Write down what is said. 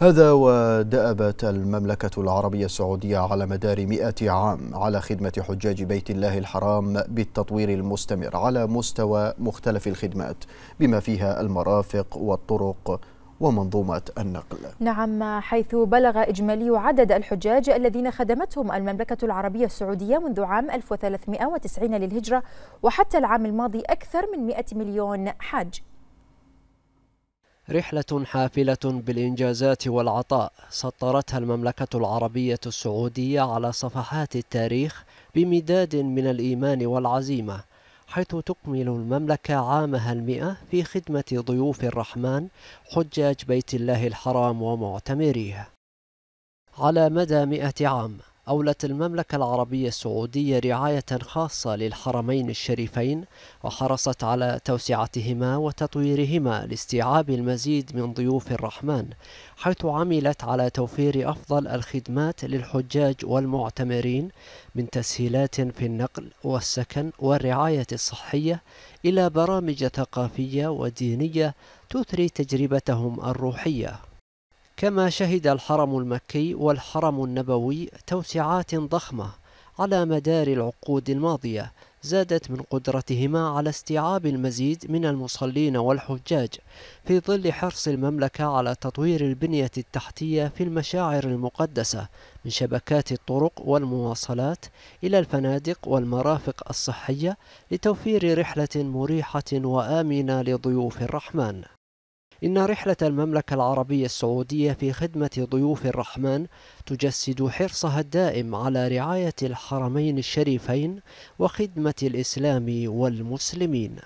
هذا ودأبت المملكة العربية السعودية على مدار مئة عام على خدمة حجاج بيت الله الحرام بالتطوير المستمر على مستوى مختلف الخدمات بما فيها المرافق والطرق ومنظومة النقل نعم حيث بلغ إجمالي عدد الحجاج الذين خدمتهم المملكة العربية السعودية منذ عام 1390 للهجرة وحتى العام الماضي أكثر من 100 مليون حاج رحلة حافلة بالإنجازات والعطاء سطرتها المملكة العربية السعودية على صفحات التاريخ بمداد من الإيمان والعزيمة حيث تكمل المملكة عامها المئة في خدمة ضيوف الرحمن حجاج بيت الله الحرام ومعتمريه على مدى مئة عام أولت المملكة العربية السعودية رعاية خاصة للحرمين الشريفين وحرصت على توسعتهما وتطويرهما لاستيعاب المزيد من ضيوف الرحمن حيث عملت على توفير أفضل الخدمات للحجاج والمعتمرين من تسهيلات في النقل والسكن والرعاية الصحية إلى برامج ثقافية ودينية تثري تجربتهم الروحية كما شهد الحرم المكي والحرم النبوي توسعات ضخمة على مدار العقود الماضية زادت من قدرتهما على استيعاب المزيد من المصلين والحجاج في ظل حرص المملكة على تطوير البنية التحتية في المشاعر المقدسة من شبكات الطرق والمواصلات إلى الفنادق والمرافق الصحية لتوفير رحلة مريحة وآمنة لضيوف الرحمن إن رحلة المملكة العربية السعودية في خدمة ضيوف الرحمن تجسد حرصها الدائم على رعاية الحرمين الشريفين وخدمة الإسلام والمسلمين